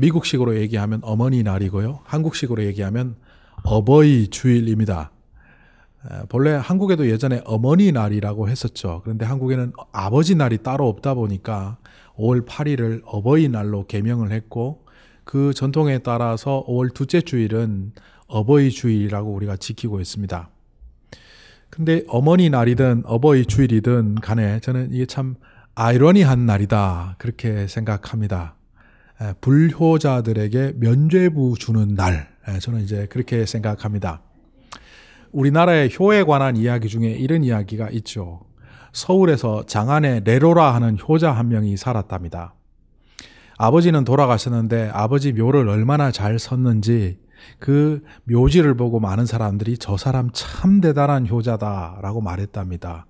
미국식으로 얘기하면 어머니 날이고요. 한국식으로 얘기하면 어버이 주일입니다. 본래 한국에도 예전에 어머니 날이라고 했었죠. 그런데 한국에는 아버지 날이 따로 없다 보니까 5월 8일을 어버이 날로 개명을 했고 그 전통에 따라서 5월 둘째 주일은 어버이 주일이라고 우리가 지키고 있습니다. 근데 어머니 날이든 어버이 주일이든 간에 저는 이게 참 아이러니한 날이다. 그렇게 생각합니다. 불효자들에게 면죄부 주는 날 저는 이제 그렇게 생각합니다. 우리나라의 효에 관한 이야기 중에 이런 이야기가 있죠. 서울에서 장안에 레로라 하는 효자 한 명이 살았답니다. 아버지는 돌아가셨는데 아버지 묘를 얼마나 잘 섰는지 그 묘지를 보고 많은 사람들이 저 사람 참 대단한 효자다라고 말했답니다.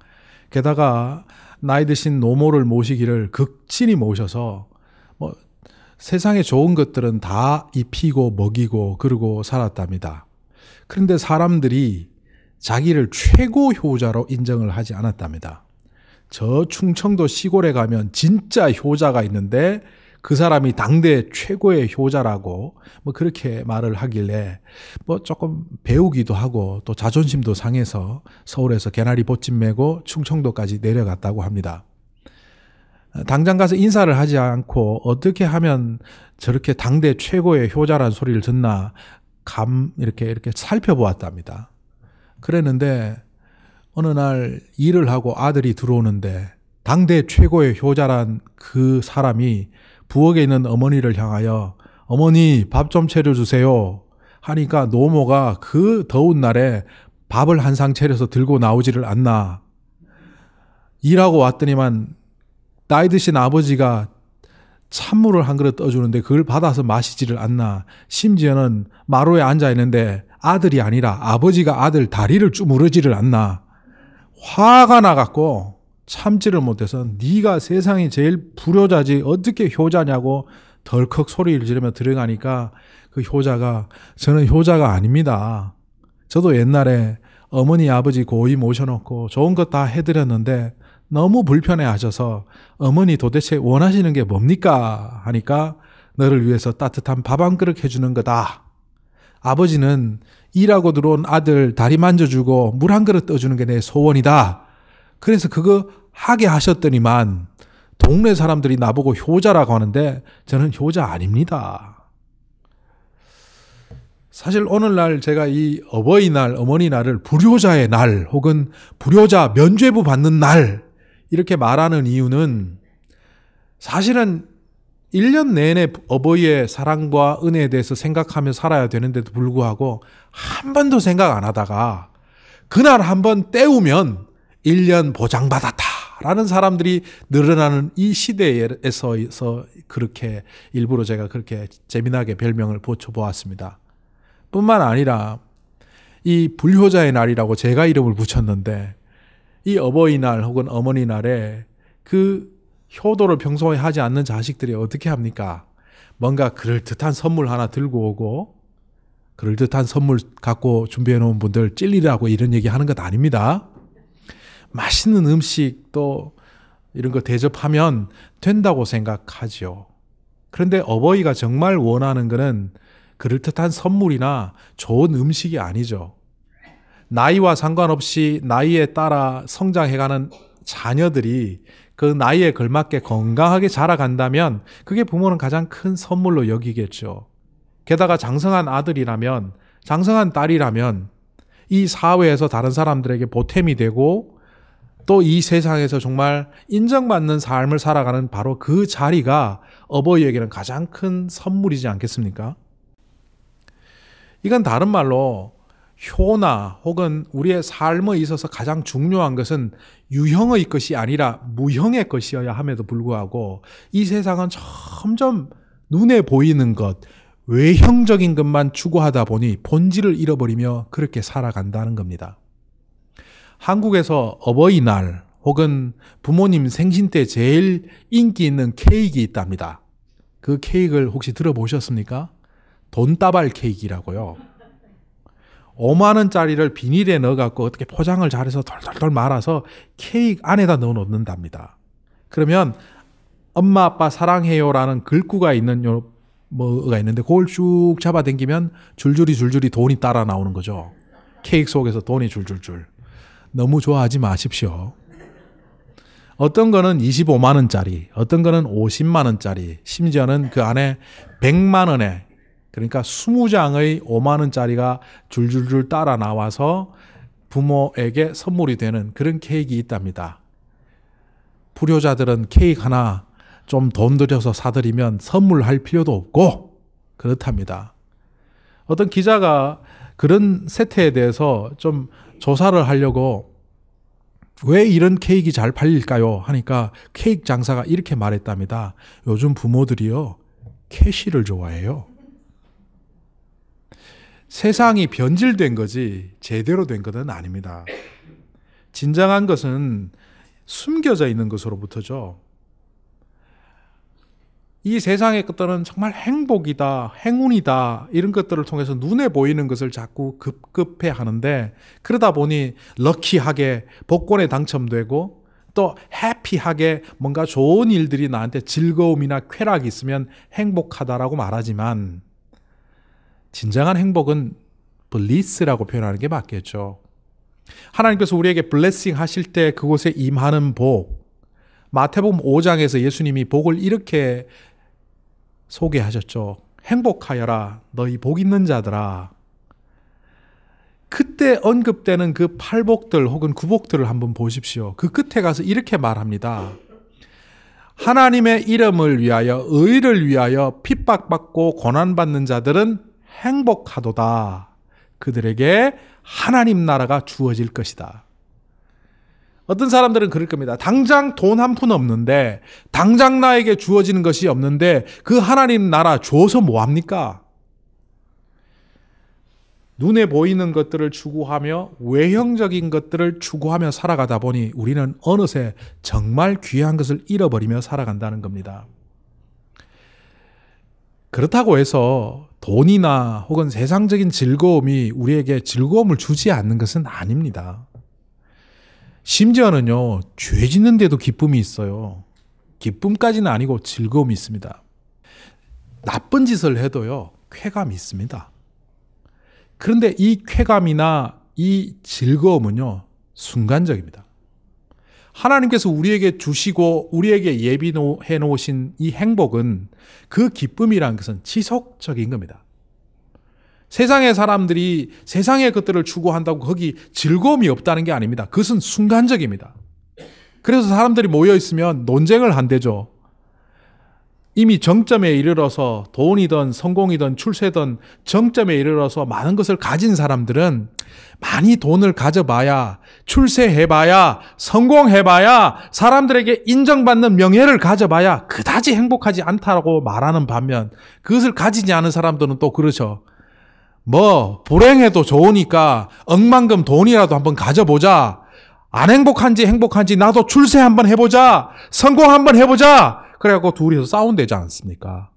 게다가 나이 드신 노모를 모시기를 극진히 모셔서 세상의 좋은 것들은 다 입히고 먹이고 그러고 살았답니다. 그런데 사람들이 자기를 최고 효자로 인정을 하지 않았답니다. 저 충청도 시골에 가면 진짜 효자가 있는데 그 사람이 당대 최고의 효자라고 뭐 그렇게 말을 하길래 뭐 조금 배우기도 하고 또 자존심도 상해서 서울에서 개나리 보침 메고 충청도까지 내려갔다고 합니다. 당장 가서 인사를 하지 않고 어떻게 하면 저렇게 당대 최고의 효자란 소리를 듣나 감 이렇게 이렇게 살펴보았답니다. 그랬는데 어느 날 일을 하고 아들이 들어오는데 당대 최고의 효자란 그 사람이 부엌에 있는 어머니를 향하여 어머니 밥 좀 차려주세요 하니까 노모가 그 더운 날에 밥을 한 상 차려서 들고 나오지를 않나 일하고 왔더니만 나이 드신 아버지가 찬물을 한 그릇 떠주는데 그걸 받아서 마시지를 않나. 심지어는 마루에 앉아 있는데 아들이 아니라 아버지가 아들 다리를 쭈무르지를 않나. 화가 나갖고 참지를 못해서 네가 세상이 제일 불효자지 어떻게 효자냐고 덜컥 소리를 지르며 들어가니까 그 효자가 저는 효자가 아닙니다. 저도 옛날에 어머니 아버지 고이 모셔놓고 좋은 것 다 해드렸는데 너무 불편해 하셔서 어머니 도대체 원하시는 게 뭡니까? 하니까 너를 위해서 따뜻한 밥 한 그릇 해주는 거다. 아버지는 일하고 들어온 아들 다리 만져주고 물 한 그릇 떠주는 게 내 소원이다. 그래서 그거 하게 하셨더니만 동네 사람들이 나보고 효자라고 하는데 저는 효자 아닙니다. 사실 오늘날 제가 이 어버이날, 어머니날을 불효자의 날 혹은 불효자 면죄부 받는 날 이렇게 말하는 이유는 사실은 1년 내내 어버이의 사랑과 은혜에 대해서 생각하며 살아야 되는데도 불구하고 한 번도 생각 안 하다가 그날 한 번 때우면 1년 보장받았다. 라는 사람들이 늘어나는 이 시대에서 그렇게 일부러 제가 그렇게 재미나게 별명을 붙여보았습니다. 뿐만 아니라 이 불효자의 날이라고 제가 이름을 붙였는데 이 어버이날 혹은 어머니날에 그 효도를 평소에 하지 않는 자식들이 어떻게 합니까? 뭔가 그럴듯한 선물 하나 들고 오고 그럴듯한 선물 갖고 준비해 놓은 분들 찔리라고 이런 얘기 하는 것 아닙니다. 맛있는 음식 또 이런 거 대접하면 된다고 생각하지요. 그런데 어버이가 정말 원하는 거는 그럴듯한 선물이나 좋은 음식이 아니죠. 나이와 상관없이 나이에 따라 성장해가는 자녀들이 그 나이에 걸맞게 건강하게 자라간다면 그게 부모는 가장 큰 선물로 여기겠죠. 게다가 장성한 아들이라면, 장성한 딸이라면 이 사회에서 다른 사람들에게 보탬이 되고 또 이 세상에서 정말 인정받는 삶을 살아가는 바로 그 자리가 어버이에게는 가장 큰 선물이지 않겠습니까? 이건 다른 말로 효나 혹은 우리의 삶에 있어서 가장 중요한 것은 유형의 것이 아니라 무형의 것이어야 함에도 불구하고 이 세상은 점점 눈에 보이는 것, 외형적인 것만 추구하다 보니 본질을 잃어버리며 그렇게 살아간다는 겁니다. 한국에서 어버이날 혹은 부모님 생신 때 제일 인기 있는 케이크 있답니다. 그 케이크를 혹시 들어보셨습니까? 돈다발 케이크라고요. 5만 원짜리를 비닐에 넣어갖고 어떻게 포장을 잘해서 돌돌돌 말아서 케이크 안에다 넣어 놓는답니다. 그러면 엄마 아빠 사랑해요라는 글구가 있는 요 뭐가 있는데 그걸 쭉 잡아당기면 줄줄이 줄줄이 돈이 따라 나오는 거죠. 케이크 속에서 돈이 줄줄줄. 너무 좋아하지 마십시오. 어떤 거는 25만 원짜리, 어떤 거는 50만 원짜리, 심지어는 그 안에 100만 원에 그러니까 20장의 5만 원짜리가 줄줄줄 따라 나와서 부모에게 선물이 되는 그런 케이크 있답니다. 불효자들은 케이크 하나 좀 돈 들여서 사드리면 선물할 필요도 없고 그렇답니다. 어떤 기자가 그런 세태에 대해서 좀 조사를 하려고 왜 이런 케이크 잘 팔릴까요? 하니까 케이크 장사가 이렇게 말했답니다. 요즘 부모들이요, 캐시를 좋아해요. 세상이 변질된 거지 제대로 된 것은 아닙니다. 진정한 것은 숨겨져 있는 것으로부터죠. 이 세상의 것들은 정말 행복이다, 행운이다, 이런 것들을 통해서 눈에 보이는 것을 자꾸 급급해 하는데, 그러다 보니 럭키하게 복권에 당첨되고, 또 해피하게 뭔가 좋은 일들이 나한테 즐거움이나 쾌락이 있으면 행복하다라고 말하지만, 진정한 행복은 블리스라고 표현하는 게 맞겠죠. 하나님께서 우리에게 블레싱 하실 때 그곳에 임하는 복. 마태복음 5장에서 예수님이 복을 이렇게 소개하셨죠. 행복하여라 너희 복 있는 자들아. 그때 언급되는 그 팔복들 혹은 구복들을 한번 보십시오. 그 끝에 가서 이렇게 말합니다. 하나님의 이름을 위하여 의를 위하여 핍박받고 고난받는 자들은 행복하도다. 그들에게 하나님 나라가 주어질 것이다. 어떤 사람들은 그럴 겁니다. 당장 돈 한 푼 없는데, 당장 나에게 주어지는 것이 없는데, 그 하나님 나라 줘서 뭐합니까? 눈에 보이는 것들을 추구하며 외형적인 것들을 추구하며 살아가다 보니 우리는 어느새 정말 귀한 것을 잃어버리며 살아간다는 겁니다. 그렇다고 해서 돈이나 혹은 세상적인 즐거움이 우리에게 즐거움을 주지 않는 것은 아닙니다. 심지어는요, 죄 짓는데도 기쁨이 있어요. 기쁨까지는 아니고 즐거움이 있습니다. 나쁜 짓을 해도요, 쾌감이 있습니다. 그런데 이 쾌감이나 이 즐거움은요, 순간적입니다. 하나님께서 우리에게 주시고 우리에게 예비해 놓으신 이 행복은 그 기쁨이라는 것은 지속적인 겁니다. 세상의 사람들이 세상의 것들을 추구한다고 거기 즐거움이 없다는 게 아닙니다. 그것은 순간적입니다. 그래서 사람들이 모여 있으면 논쟁을 한대죠. 이미 정점에 이르러서 돈이든 성공이든 출세든 정점에 이르러서 많은 것을 가진 사람들은 많이 돈을 가져봐야, 출세해봐야, 성공해봐야, 사람들에게 인정받는 명예를 가져봐야 그다지 행복하지 않다라고 말하는 반면, 그것을 가지지 않은 사람들은 또 그렇죠. 뭐, 불행해도 좋으니까 억만금 돈이라도 한번 가져보자. 안 행복한지 행복한지 나도 출세 한번 해보자. 성공 한번 해보자. 그래갖고 둘이서 싸운대지 않습니까?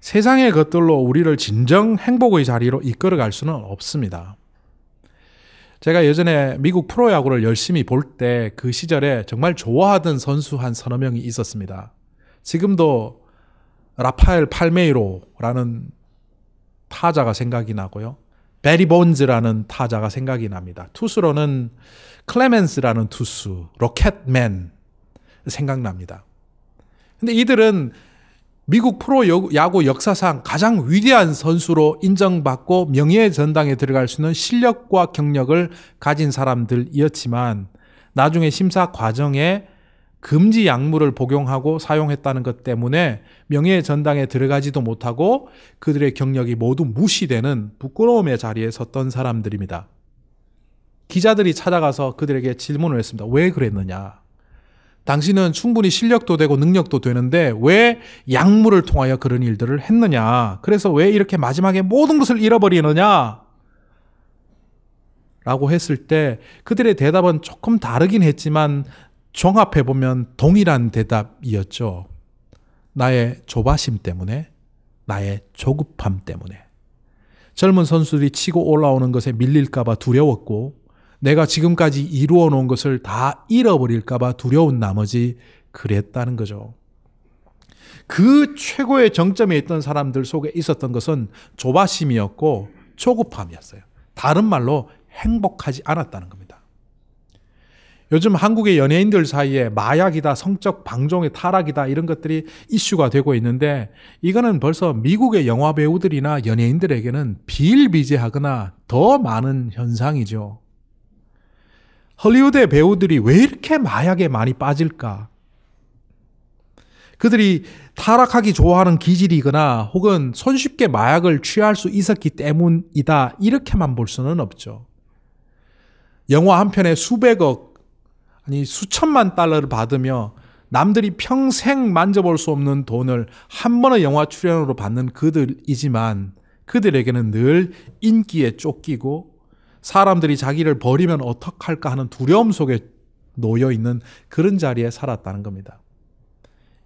세상의 것들로 우리를 진정 행복의 자리로 이끌어갈 수는 없습니다. 제가 예전에 미국 프로야구를 열심히 볼 때 그 시절에 정말 좋아하던 선수 한 서너 명이 있었습니다. 지금도 라파엘 팔메이로라는 타자가 생각이 나고요. 베리 본즈라는 타자가 생각이 납니다. 투수로는 클레멘스라는 투수, 로켓맨 생각납니다. 근데 이들은 미국 프로야구 역사상 가장 위대한 선수로 인정받고 명예의 전당에 들어갈 수 있는 실력과 경력을 가진 사람들이었지만 나중에 심사 과정에 금지 약물을 복용하고 사용했다는 것 때문에 명예의 전당에 들어가지도 못하고 그들의 경력이 모두 무시되는 부끄러움의 자리에 섰던 사람들입니다. 기자들이 찾아가서 그들에게 질문을 했습니다. 왜 그랬느냐? 당신은 충분히 실력도 되고 능력도 되는데 왜 약물을 통하여 그런 일들을 했느냐? 그래서 왜 이렇게 마지막에 모든 것을 잃어버리느냐? 라고 했을 때 그들의 대답은 조금 다르긴 했지만 종합해 보면 동일한 대답이었죠. 나의 조바심 때문에, 나의 조급함 때문에. 젊은 선수들이 치고 올라오는 것에 밀릴까봐 두려웠고, 내가 지금까지 이루어 놓은 것을 다 잃어버릴까봐 두려운 나머지 그랬다는 거죠. 그 최고의 정점에 있던 사람들 속에 있었던 것은 조바심이었고 조급함이었어요. 다른 말로 행복하지 않았다는 겁니다. 요즘 한국의 연예인들 사이에 마약이다, 성적 방종의 타락이다 이런 것들이 이슈가 되고 있는데 이거는 벌써 미국의 영화 배우들이나 연예인들에게는 비일비재하거나 더 많은 현상이죠. 헐리우드의 배우들이 왜 이렇게 마약에 많이 빠질까? 그들이 타락하기 좋아하는 기질이거나 혹은 손쉽게 마약을 취할 수 있었기 때문이다. 이렇게만 볼 수는 없죠. 영화 한 편에 수백억, 아니 수천만 달러를 받으며 남들이 평생 만져볼 수 없는 돈을 한 번의 영화 출연으로 받는 그들이지만 그들에게는 늘 인기에 쫓기고 사람들이 자기를 버리면 어떡할까 하는 두려움 속에 놓여 있는 그런 자리에 살았다는 겁니다.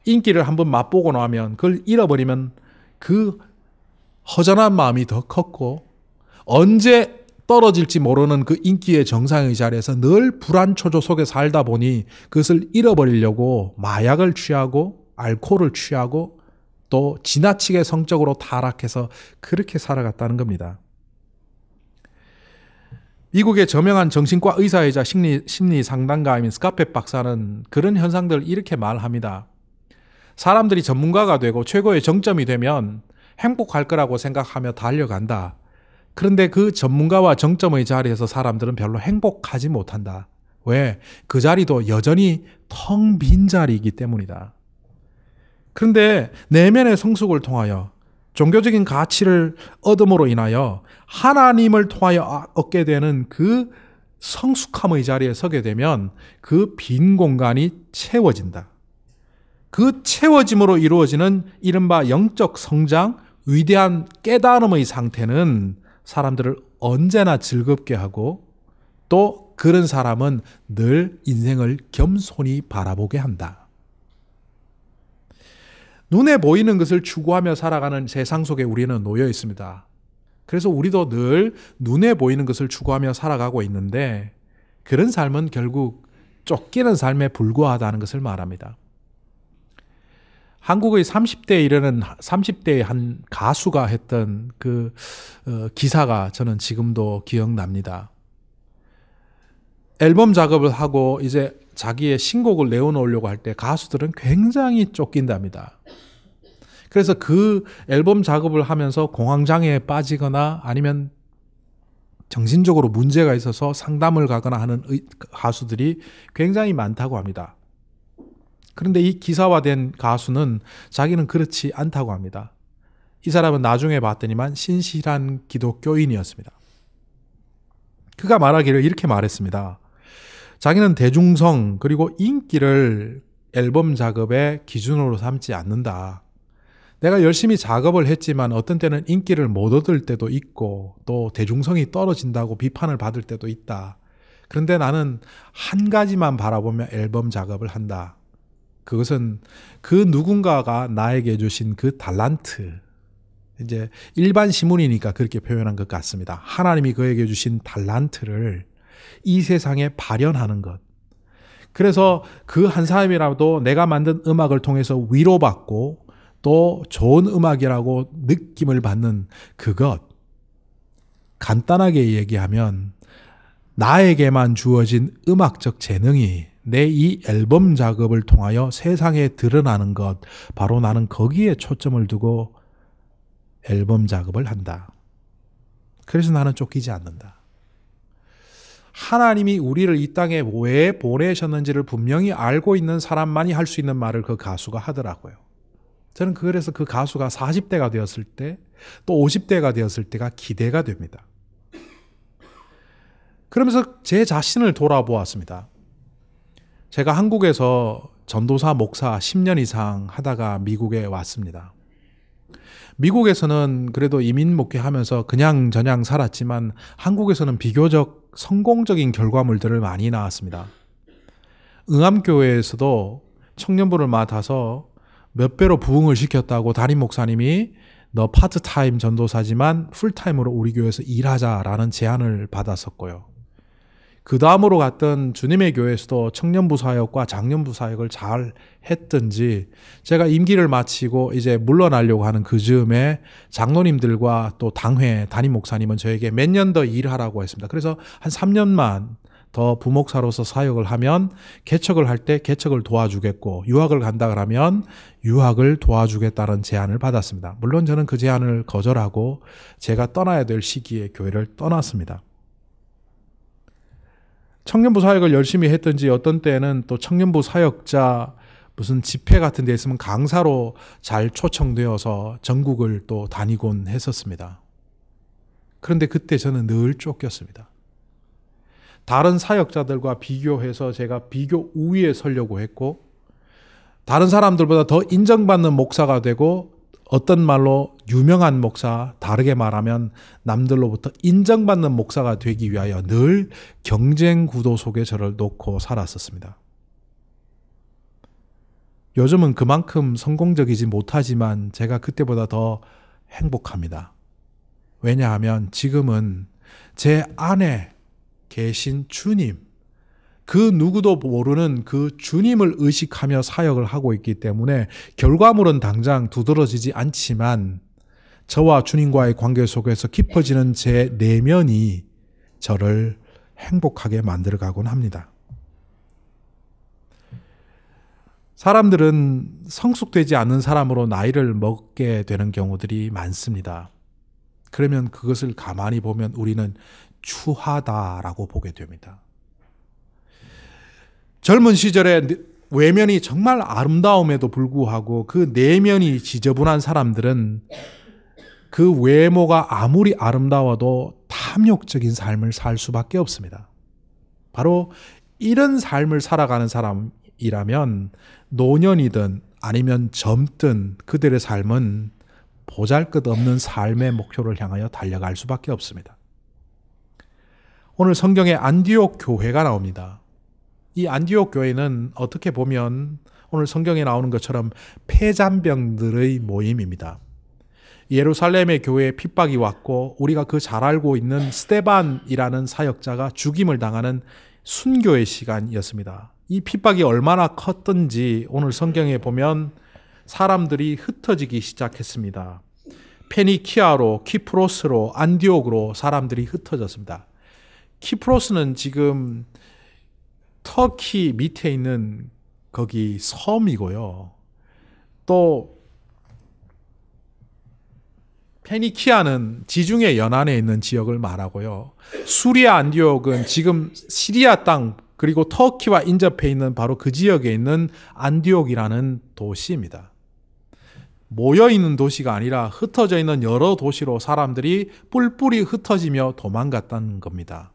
인기를 한번 맛보고 나면 그걸 잃어버리면 그 허전한 마음이 더 컸고 언제 떨어질지 모르는 그 인기의 정상의 자리에서 늘 불안 초조 속에 살다 보니 그것을 잃어버리려고 마약을 취하고 알코올을 취하고 또 지나치게 성적으로 타락해서 그렇게 살아갔다는 겁니다. 미국의 저명한 정신과 의사이자 심리, 심리 상담가인 스카펫 박사는 그런 현상들을 이렇게 말합니다. 사람들이 전문가가 되고 최고의 정점이 되면 행복할 거라고 생각하며 달려간다. 그런데 그 전문가와 정점의 자리에서 사람들은 별로 행복하지 못한다. 왜? 그 자리도 여전히 텅 빈 자리이기 때문이다. 그런데 내면의 성숙을 통하여 종교적인 가치를 얻음으로 인하여 하나님을 통하여 아, 얻게 되는 그 성숙함의 자리에 서게 되면 그 빈 공간이 채워진다. 그 채워짐으로 이루어지는 이른바 영적 성장, 위대한 깨달음의 상태는 사람들을 언제나 즐겁게 하고 또 그런 사람은 늘 인생을 겸손히 바라보게 한다. 눈에 보이는 것을 추구하며 살아가는 세상 속에 우리는 놓여 있습니다. 그래서 우리도 늘 눈에 보이는 것을 추구하며 살아가고 있는데 그런 삶은 결국 쫓기는 삶에 불과하다는 것을 말합니다. 한국의 30대에 이르는 30대의 한 가수가 했던 그 어, 기사가 저는 지금도 기억납니다. 앨범 작업을 하고 이제 자기의 신곡을 내어놓으려고 할 때 가수들은 굉장히 쫓긴답니다. 그래서 그 앨범 작업을 하면서 공황장애에 빠지거나 아니면 정신적으로 문제가 있어서 상담을 가거나 하는 가수들이 굉장히 많다고 합니다. 그런데 이 기사화된 가수는 자기는 그렇지 않다고 합니다. 이 사람은 나중에 봤더니만 신실한 기독교인이었습니다. 그가 말하기를 이렇게 말했습니다. 자기는 대중성 그리고 인기를 앨범 작업의 기준으로 삼지 않는다. 내가 열심히 작업을 했지만 어떤 때는 인기를 못 얻을 때도 있고 또 대중성이 떨어진다고 비판을 받을 때도 있다. 그런데 나는 한 가지만 바라보며 앨범 작업을 한다. 그것은 그 누군가가 나에게 주신 그 달란트. 이제 일반 시문이니까 그렇게 표현한 것 같습니다. 하나님이 그에게 주신 달란트를 이 세상에 발현하는 것. 그래서 그 한 사람이라도 내가 만든 음악을 통해서 위로받고 또 좋은 음악이라고 느낌을 받는 그것. 간단하게 얘기하면 나에게만 주어진 음악적 재능이 내 이 앨범 작업을 통하여 세상에 드러나는 것, 바로 나는 거기에 초점을 두고 앨범 작업을 한다. 그래서 나는 쫓기지 않는다. 하나님이 우리를 이 땅에 왜 보내셨는지를 분명히 알고 있는 사람만이 할 수 있는 말을 그 가수가 하더라고요. 저는 그래서 그 가수가 40대가 되었을 때 또 50대가 되었을 때가 기대가 됩니다. 그러면서 제 자신을 돌아보았습니다. 제가 한국에서 전도사 목사 10년 이상 하다가 미국에 왔습니다. 미국에서는 그래도 이민 목회하면서 그냥 저냥 살았지만 한국에서는 비교적 성공적인 결과물들을 많이 낳았습니다. 응암교회에서도 청년부를 맡아서 몇 배로 부흥을 시켰다고 담임 목사님이 너 파트타임 전도사지만 풀타임으로 우리 교회에서 일하자라는 제안을 받았었고요. 그 다음으로 갔던 주님의 교회에서도 청년부 사역과 장년부 사역을 잘 했든지 제가 임기를 마치고 이제 물러나려고 하는 그 즈음에 장로님들과 또 당회 담임 목사님은 저에게 몇 년 더 일하라고 했습니다. 그래서 한 3년만 더 부목사로서 사역을 하면 개척을 할 때 개척을 도와주겠고 유학을 간다 그러면 유학을 도와주겠다는 제안을 받았습니다. 물론 저는 그 제안을 거절하고 제가 떠나야 될 시기에 교회를 떠났습니다. 청년부 사역을 열심히 했던지 어떤 때는 에또 청년부 사역자 무슨 집회 같은 데 있으면 강사로 잘 초청되어서 전국을 또 다니곤 했었습니다. 그런데 그때 저는 늘 쫓겼습니다. 다른 사역자들과 비교해서 제가 비교 우위에 서려고 했고 다른 사람들보다 더 인정받는 목사가 되고 어떤 말로 유명한 목사, 다르게 말하면 남들로부터 인정받는 목사가 되기 위하여 늘 경쟁 구도 속에 저를 놓고 살았었습니다. 요즘은 그만큼 성공적이지 못하지만 제가 그때보다 더 행복합니다. 왜냐하면 지금은 제 안에 계신 주님, 그 누구도 모르는 그 주님을 의식하며 사역을 하고 있기 때문에 결과물은 당장 두드러지지 않지만 저와 주님과의 관계 속에서 깊어지는 제 내면이 저를 행복하게 만들어가곤 합니다. 사람들은 성숙되지 않은 사람으로 나이를 먹게 되는 경우들이 많습니다. 그러면 그것을 가만히 보면 우리는 추하다라고 보게 됩니다. 젊은 시절에 네, 외면이 정말 아름다움에도 불구하고 그 내면이 지저분한 사람들은 그 외모가 아무리 아름다워도 탐욕적인 삶을 살 수밖에 없습니다. 바로 이런 삶을 살아가는 사람이라면 노년이든 아니면 젊든 그들의 삶은 보잘 것 없는 삶의 목표를 향하여 달려갈 수밖에 없습니다. 오늘 성경에 안디옥 교회가 나옵니다. 이 안디옥 교회는 어떻게 보면 오늘 성경에 나오는 것처럼 폐잔병들의 모임입니다. 예루살렘의 교회에 핍박이 왔고 우리가 그 잘 알고 있는 스테반이라는 사역자가 죽임을 당하는 순교의 시간이었습니다. 이 핍박이 얼마나 컸던지 오늘 성경에 보면 사람들이 흩어지기 시작했습니다. 페니키아로, 키프로스로, 안디옥으로 사람들이 흩어졌습니다. 키프로스는 지금 터키 밑에 있는 거기 섬이고요. 또 페니키아는 지중해 연안에 있는 지역을 말하고요. 수리아 안디옥은 지금 시리아 땅 그리고 터키와 인접해 있는 바로 그 지역에 있는 안디옥이라는 도시입니다. 모여 있는 도시가 아니라 흩어져 있는 여러 도시로 사람들이 뿔뿔이 흩어지며 도망갔다는 겁니다.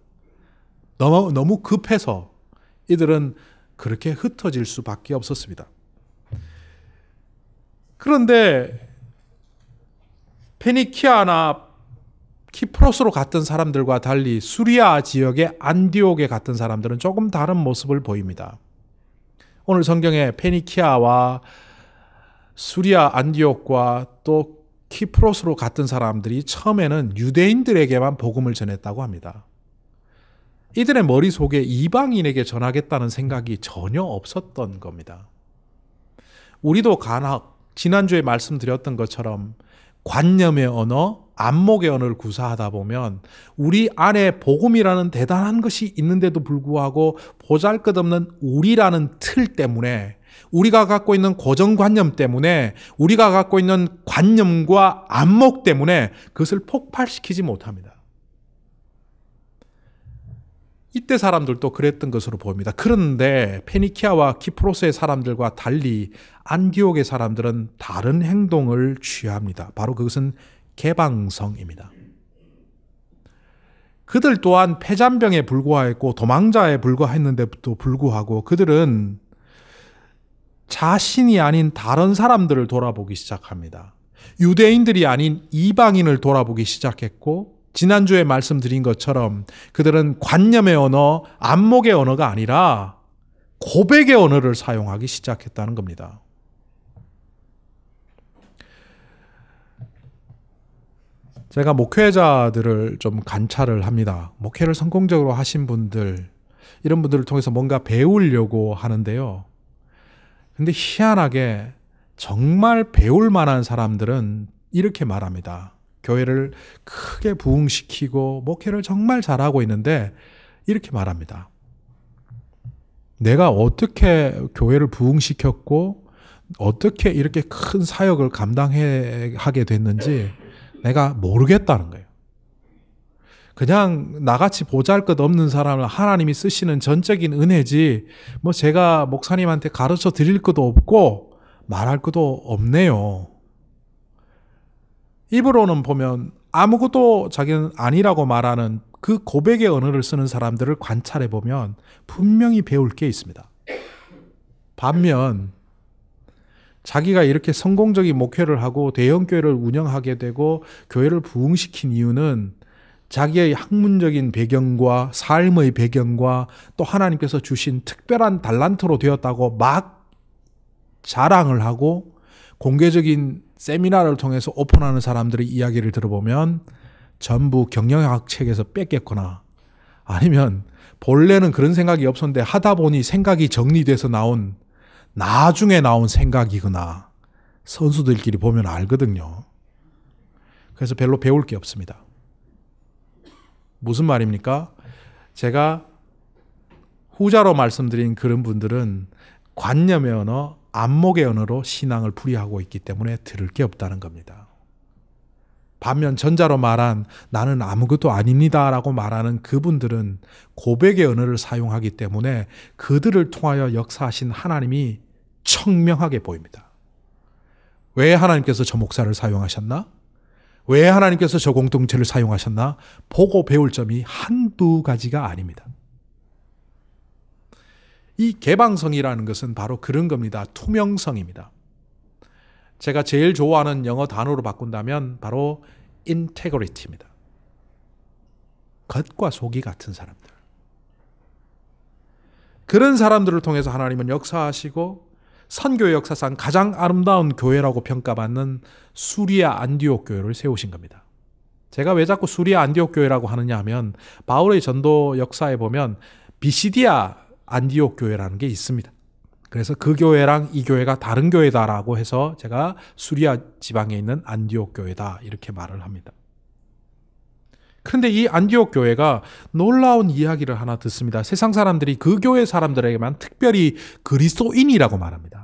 너무, 너무 급해서 이들은 그렇게 흩어질 수밖에 없었습니다. 그런데 페니키아나 키프로스로 갔던 사람들과 달리 수리아 지역의 안디옥에 갔던 사람들은 조금 다른 모습을 보입니다. 오늘 성경에 페니키아와 수리아 안디옥과 또 키프로스로 갔던 사람들이 처음에는 유대인들에게만 복음을 전했다고 합니다. 이들의 머릿속에 이방인에게 전하겠다는 생각이 전혀 없었던 겁니다. 우리도 간학, 지난주에 말씀드렸던 것처럼 관념의 언어, 안목의 언어를 구사하다 보면 우리 안에 복음이라는 대단한 것이 있는데도 불구하고 보잘 것 없는 우리라는 틀 때문에 우리가 갖고 있는 고정관념 때문에 우리가 갖고 있는 관념과 안목 때문에 그것을 폭발시키지 못합니다. 이때 사람들도 그랬던 것으로 보입니다. 그런데 페니키아와 키프로스의 사람들과 달리 안디옥의 사람들은 다른 행동을 취합니다. 바로 그것은 개방성입니다. 그들 또한 폐잔병에 불과했고 도망자에 불과했는데도 불구하고 그들은 자신이 아닌 다른 사람들을 돌아보기 시작합니다. 유대인들이 아닌 이방인을 돌아보기 시작했고 지난주에 말씀드린 것처럼 그들은 관념의 언어, 안목의 언어가 아니라 고백의 언어를 사용하기 시작했다는 겁니다. 제가 목회자들을 좀 관찰을 합니다. 목회를 성공적으로 하신 분들, 이런 분들을 통해서 뭔가 배우려고 하는데요. 근데 희한하게 정말 배울 만한 사람들은 이렇게 말합니다. 교회를 크게 부흥시키고 목회를 정말 잘하고 있는데 이렇게 말합니다. 내가 어떻게 교회를 부흥시켰고 어떻게 이렇게 큰 사역을 감당 하게 됐는지 내가 모르겠다는 거예요. 그냥 나같이 보잘것 없는 사람을 하나님이 쓰시는 전적인 은혜지 뭐 제가 목사님한테 가르쳐 드릴 것도 없고 말할 것도 없네요. 입으로는 보면 아무것도 자기는 아니라고 말하는 그 고백의 언어를 쓰는 사람들을 관찰해 보면 분명히 배울 게 있습니다. 반면 자기가 이렇게 성공적인 목회를 하고 대형 교회를 운영하게 되고 교회를 부흥시킨 이유는 자기의 학문적인 배경과 삶의 배경과 또 하나님께서 주신 특별한 달란트로 되었다고 막 자랑을 하고 공개적인 세미나를 통해서 오픈하는 사람들의 이야기를 들어보면 전부 경영학 책에서 뺏겼거나 아니면 본래는 그런 생각이 없었는데 하다 보니 생각이 정리돼서 나온 나중에 나온 생각이거나 선수들끼리 보면 알거든요. 그래서 별로 배울 게 없습니다. 무슨 말입니까? 제가 후자로 말씀드린 그런 분들은 관념의 언어, 안목의 언어로 신앙을 풀이하고 있기 때문에 들을 게 없다는 겁니다. 반면 전자로 말한 나는 아무것도 아닙니다 라고 말하는 그분들은 고백의 언어를 사용하기 때문에 그들을 통하여 역사하신 하나님이 청명하게 보입니다. 왜 하나님께서 저 목사를 사용하셨나? 왜 하나님께서 저 공동체를 사용하셨나? 보고 배울 점이 한두 가지가 아닙니다. 이 개방성이라는 것은 바로 그런 겁니다. 투명성입니다. 제가 제일 좋아하는 영어 단어로 바꾼다면 바로 integrity입니다. 겉과 속이 같은 사람들. 그런 사람들을 통해서 하나님은 역사하시고 선교 역사상 가장 아름다운 교회라고 평가받는 수리아 안디옥 교회를 세우신 겁니다. 제가 왜 자꾸 수리아 안디옥 교회라고 하느냐 하면 바울의 전도 역사에 보면 비시디아 안디옥 교회라는 게 있습니다. 그래서 그 교회랑 이 교회가 다른 교회다라고 해서 제가 수리아 지방에 있는 안디옥 교회다 이렇게 말을 합니다. 그런데 이 안디옥 교회가 놀라운 이야기를 하나 듣습니다. 세상 사람들이 그 교회 사람들에게만 특별히 그리스도인이라고 말합니다.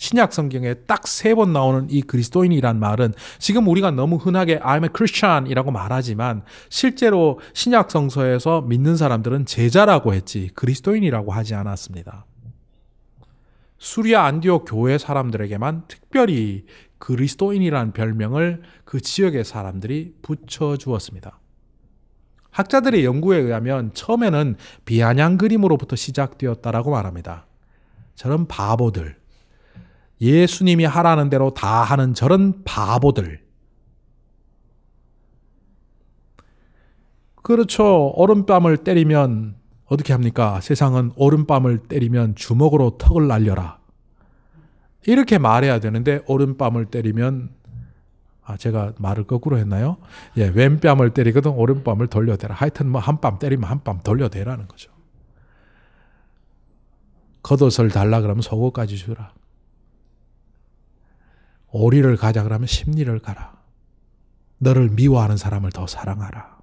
신약 성경에 딱 세 번 나오는 이 그리스도인이란 말은 지금 우리가 너무 흔하게 I'm a Christian이라고 말하지만 실제로 신약 성서에서 믿는 사람들은 제자라고 했지 그리스도인이라고 하지 않았습니다. 수리아 안디오 교회 사람들에게만 특별히 그리스도인이라는 별명을 그 지역의 사람들이 붙여 주었습니다. 학자들의 연구에 의하면 처음에는 비아냥 그림으로부터 시작되었다라고 말합니다. 저런 바보들 예수님이 하라는 대로 다 하는 저런 바보들. 그렇죠. 얼음밤을 때리면 어떻게 합니까? 세상은 얼음밤을 때리면 주먹으로 턱을 날려라. 이렇게 말해야 되는데 얼음밤을 때리면 아 제가 말을 거꾸로 했나요? 예, 왼뺨을 때리거든 오른뺨을 돌려대라. 하여튼 뭐 한 뺨 때리면 한 뺨 돌려대라는 거죠. 겉옷을 달라 그러면 속옷까지 주라. 오리를 가자 그러면 심리를 가라. 너를 미워하는 사람을 더 사랑하라.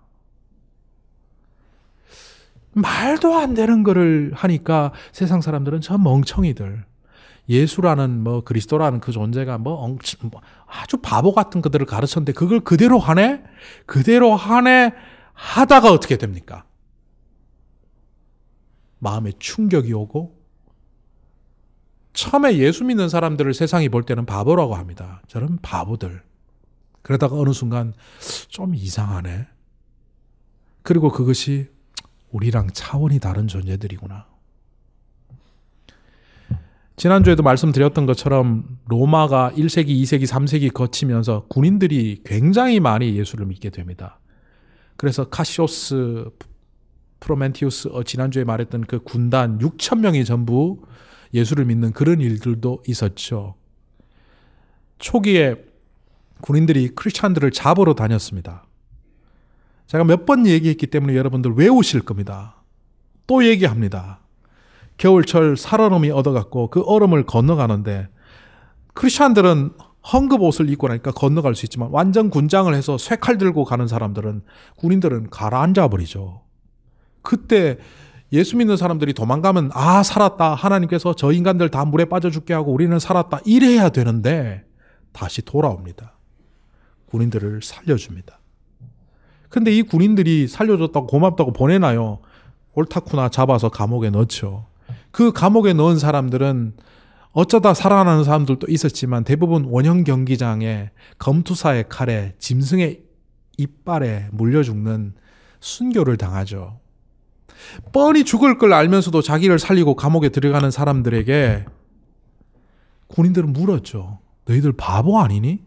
말도 안 되는 거를 하니까 세상 사람들은 저 멍청이들 예수라는 뭐 그리스도라는 그 존재가 뭐, 엉 뭐 아주 바보 같은 그들을 가르쳤는데 그걸 그대로 하네 그대로 하네 하다가 어떻게 됩니까? 마음에 충격이 오고 처음에 예수 믿는 사람들을 세상이 볼 때는 바보라고 합니다. 저런 바보들. 그러다가 어느 순간 좀 이상하네. 그리고 그것이 우리랑 차원이 다른 존재들이구나. 지난주에도 말씀드렸던 것처럼 로마가 1세기, 2세기, 3세기 거치면서 군인들이 굉장히 많이 예수를 믿게 됩니다. 그래서 카시오스, 프로멘티우스, 어, 지난주에 말했던 그 군단 6천명이 전부 예수를 믿는 그런 일들도 있었죠. 초기에 군인들이 크리스찬들을 잡으러 다녔습니다. 제가 몇 번 얘기했기 때문에 여러분들 외우실 겁니다. 또 얘기합니다. 겨울철 살얼음이 얻어갔고 그 얼음을 건너가는데 크리스찬들은 헝겊 옷을 입고 나니까 건너갈 수 있지만 완전 군장을 해서 쇠칼 들고 가는 사람들은 군인들은 가라앉아 버리죠. 그때 예수 믿는 사람들이 도망가면 아 살았다 하나님께서 저 인간들 다 물에 빠져 죽게 하고 우리는 살았다 이래야 되는데 다시 돌아옵니다. 군인들을 살려줍니다. 근데 이 군인들이 살려줬다고 고맙다고 보내나요? 옳다쿠나 잡아서 감옥에 넣죠. 그 감옥에 넣은 사람들은 어쩌다 살아나는 사람들도 있었지만 대부분 원형 경기장에 검투사의 칼에 짐승의 이빨에 물려 죽는 순교를 당하죠. 뻔히 죽을 걸 알면서도 자기를 살리고 감옥에 들어가는 사람들에게 군인들은 물었죠. 너희들 바보 아니니?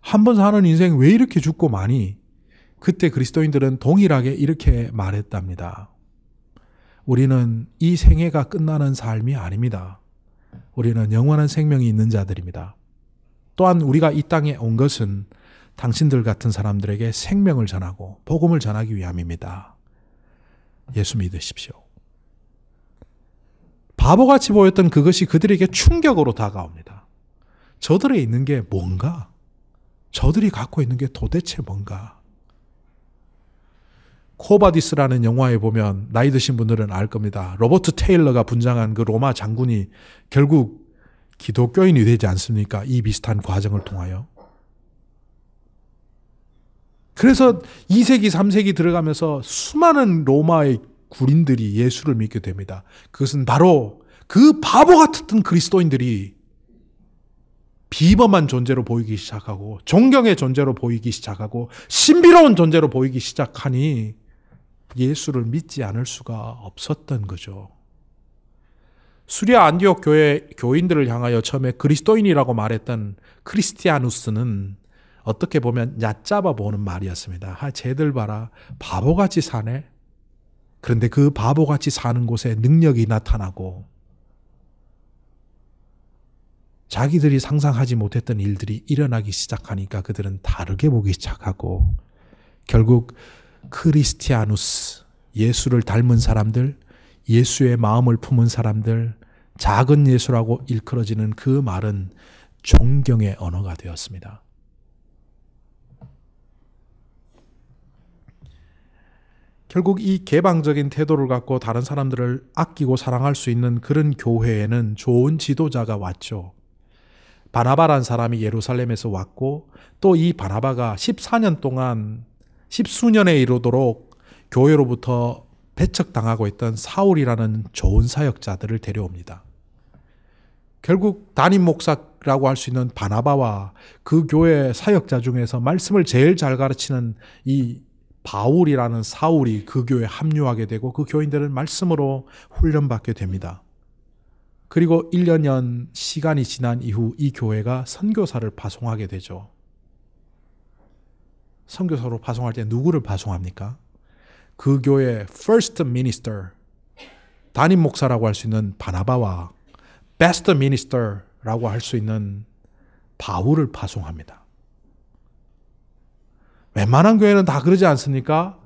한 번 사는 인생 왜 이렇게 죽고 많이? 그때 그리스도인들은 동일하게 이렇게 말했답니다. 우리는 이 생애가 끝나는 삶이 아닙니다. 우리는 영원한 생명이 있는 자들입니다. 또한 우리가 이 땅에 온 것은 당신들 같은 사람들에게 생명을 전하고 복음을 전하기 위함입니다. 예수 믿으십시오. 바보같이 보였던 그것이 그들에게 충격으로 다가옵니다. 저들에 있는 게 뭔가? 저들이 갖고 있는 게 도대체 뭔가? 코바디스라는 영화에 보면 나이 드신 분들은 알 겁니다. 로버트 테일러가 분장한 그 로마 장군이 결국 기독교인이 되지 않습니까? 이 비슷한 과정을 통하여. 그래서 2세기, 3세기 들어가면서 수많은 로마의 군인들이 예수를 믿게 됩니다. 그것은 바로 그 바보 같았던 그리스도인들이 비범한 존재로 보이기 시작하고 존경의 존재로 보이기 시작하고 신비로운 존재로 보이기 시작하니 예수를 믿지 않을 수가 없었던 거죠. 수리아 안디옥 교회 교인들을 향하여 처음에 그리스도인이라고 말했던 크리스티아누스는 어떻게 보면 얕잡아 보는 말이었습니다. 아, 쟤들 봐라. 바보같이 사네. 그런데 그 바보같이 사는 곳에 능력이 나타나고 자기들이 상상하지 못했던 일들이 일어나기 시작하니까 그들은 다르게 보기 시작하고 결국 크리스티아누스, 예수를 닮은 사람들, 예수의 마음을 품은 사람들, 작은 예수라고 일컬어지는 그 말은 존경의 언어가 되었습니다. 결국 이 개방적인 태도를 갖고 다른 사람들을 아끼고 사랑할 수 있는 그런 교회에는 좋은 지도자가 왔죠. 바나바란 사람이 예루살렘에서 왔고 또 이 바나바가 14년 동안 1 0수년에 이르도록 교회로부터 배척당하고 있던 사울이라는 좋은 사역자들을 데려옵니다. 결국 담임 목사라고 할 수 있는 바나바와 그 교회 사역자 중에서 말씀을 제일 잘 가르치는 이 바울이라는 사울이 그 교회에 합류하게 되고 그 교인들은 말씀으로 훈련받게 됩니다. 그리고 1년 시간이 지난 이후 이 교회가 선교사를 파송하게 되죠. 선교사로 파송할 때 누구를 파송합니까? 그 교회 의 first minister 담임 목사라고 할 수 있는 바나바와 best minister라고 할 수 있는 바울을 파송합니다. 웬만한 교회는 다 그러지 않습니까?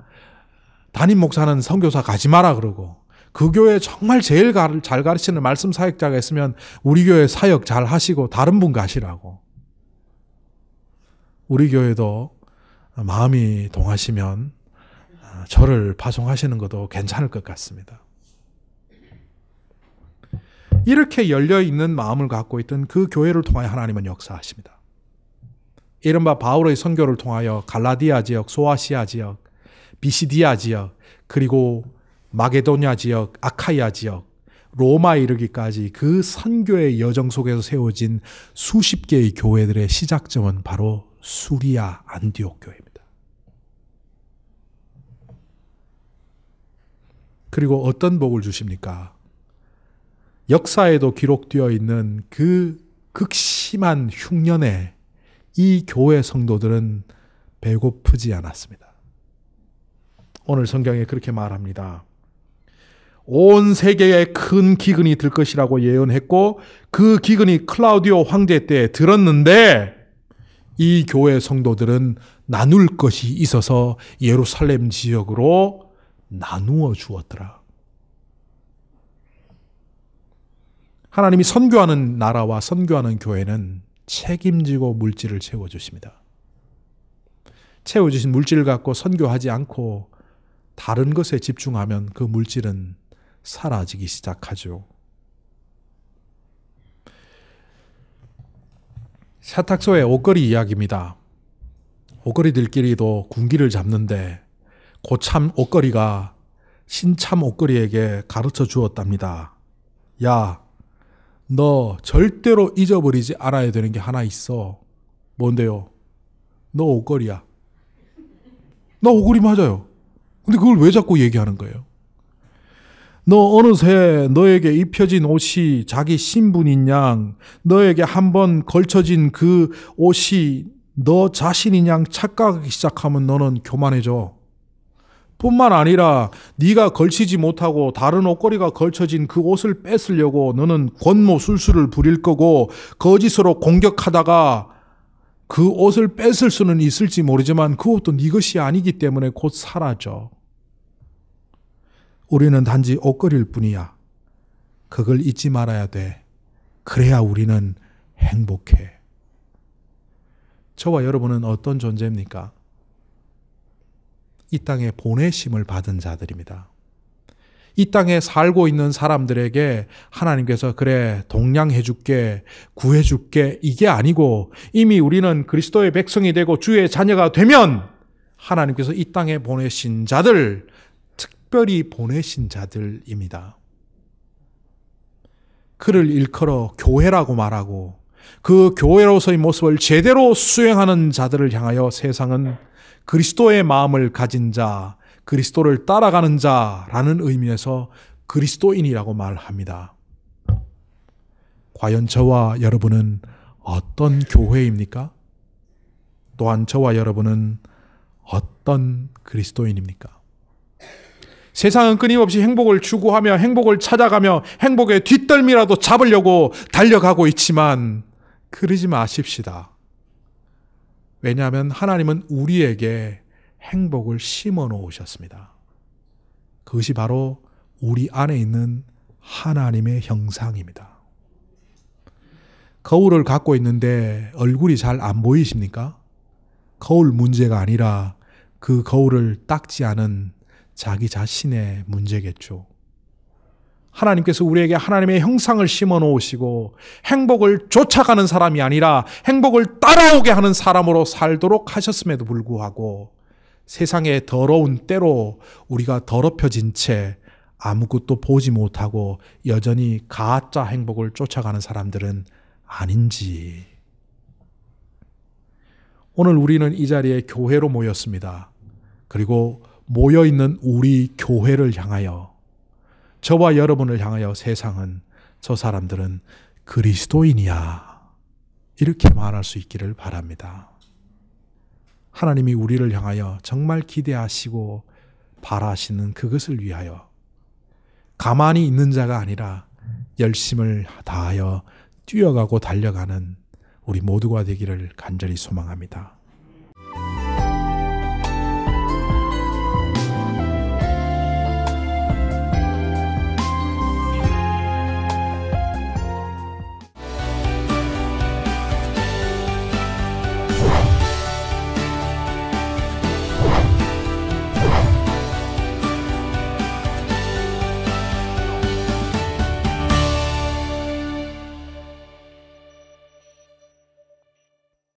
담임 목사는 선교사 가지 마라 그러고 그 교회 정말 제일 잘 가르치는 말씀 사역자가 있으면 우리 교회 사역 잘 하시고 다른 분 가시라고. 우리 교회도 마음이 동하시면 아, 저를 파송하시는 것도 괜찮을 것 같습니다. 이렇게 열려 있는 마음을 갖고 있던 그 교회를 통하 하나님은 역사하십니다. 이른바 바울의 선교를 통하여 갈라디아 지역, 소아시아 지역, 비시디아 지역, 그리고 마게도냐 지역, 아카이아 지역, 로마에 이르기까지 그 선교의 여정 속에서 세워진 수십 개의 교회들의 시작점은 바로 수리아 안디옥 교회입니다. 그리고 어떤 복을 주십니까? 역사에도 기록되어 있는 그 극심한 흉년에 이 교회 성도들은 배고프지 않았습니다. 오늘 성경에 그렇게 말합니다. 온 세계에 큰 기근이 들 것이라고 예언했고 그 기근이 클라우디오 황제 때 들었는데 이 교회 성도들은 나눌 것이 있어서 예루살렘 지역으로 나누어 주었더라. 하나님이 선교하는 나라와 선교하는 교회는 책임지고 물질을 채워주십니다. 채워주신 물질 을 갖고 선교하지 않고 다른 것에 집중하면 그 물질은 사라지기 시작하죠. 세탁소의 옷걸이 이야기입니다. 옷걸이들끼리도 군기를 잡는데 고참 옷걸이가 신참 옷걸이에게 가르쳐 주었답니다. 야, 너 절대로 잊어버리지 않아야 되는 게 하나 있어. 뭔데요? 너 옷걸이야. 나 옷걸이 맞아요. 근데 그걸 왜 자꾸 얘기하는 거예요? 너 어느새 너에게 입혀진 옷이 자기 신분인 양, 너에게 한 번 걸쳐진 그 옷이 너 자신인 양 착각하기 시작하면 너는 교만해져. 뿐만 아니라 네가 걸치지 못하고 다른 옷걸이가 걸쳐진 그 옷을 뺏으려고 너는 권모술수를 부릴 거고 거짓으로 공격하다가 그 옷을 뺏을 수는 있을지 모르지만 그 옷도 네 것이 아니기 때문에 곧 사라져. 우리는 단지 옷걸이일 뿐이야. 그걸 잊지 말아야 돼. 그래야 우리는 행복해. 저와 여러분은 어떤 존재입니까? 이 땅에 보내심을 받은 자들입니다. 이 땅에 살고 있는 사람들에게 하나님께서 그래 동량해 줄게 구해 줄게 이게 아니고 이미 우리는 그리스도의 백성이 되고 주의 자녀가 되면 하나님께서 이 땅에 보내신 자들 특별히 보내신 자들입니다. 그를 일컬어 교회라고 말하고 그 교회로서의 모습을 제대로 수행하는 자들을 향하여 세상은 그리스도의 마음을 가진 자, 그리스도를 따라가는 자라는 의미에서 그리스도인이라고 말합니다. 과연 저와 여러분은 어떤 교회입니까? 또한 저와 여러분은 어떤 그리스도인입니까? 세상은 끊임없이 행복을 추구하며 행복을 찾아가며 행복의 뒷덜미라도 잡으려고 달려가고 있지만 그러지 마십시다. 왜냐하면 하나님은 우리에게 행복을 심어 놓으셨습니다. 그것이 바로 우리 안에 있는 하나님의 형상입니다. 거울을 갖고 있는데 얼굴이 잘 안 보이십니까? 거울 문제가 아니라 그 거울을 닦지 않은 자기 자신의 문제겠죠. 하나님께서 우리에게 하나님의 형상을 심어 놓으시고 행복을 쫓아가는 사람이 아니라 행복을 따라오게 하는 사람으로 살도록 하셨음에도 불구하고 세상의 더러운 때로 우리가 더럽혀진 채 아무것도 보지 못하고 여전히 가짜 행복을 쫓아가는 사람들은 아닌지. 오늘 우리는 이 자리에 교회로 모였습니다. 그리고 모여 있는 우리 교회를 향하여 저와 여러분을 향하여 세상은 저 사람들은 그리스도인이야. 이렇게 말할 수 있기를 바랍니다. 하나님이 우리를 향하여 정말 기대하시고 바라시는 그것을 위하여 가만히 있는 자가 아니라 열심을 다하여 뛰어가고 달려가는 우리 모두가 되기를 간절히 소망합니다.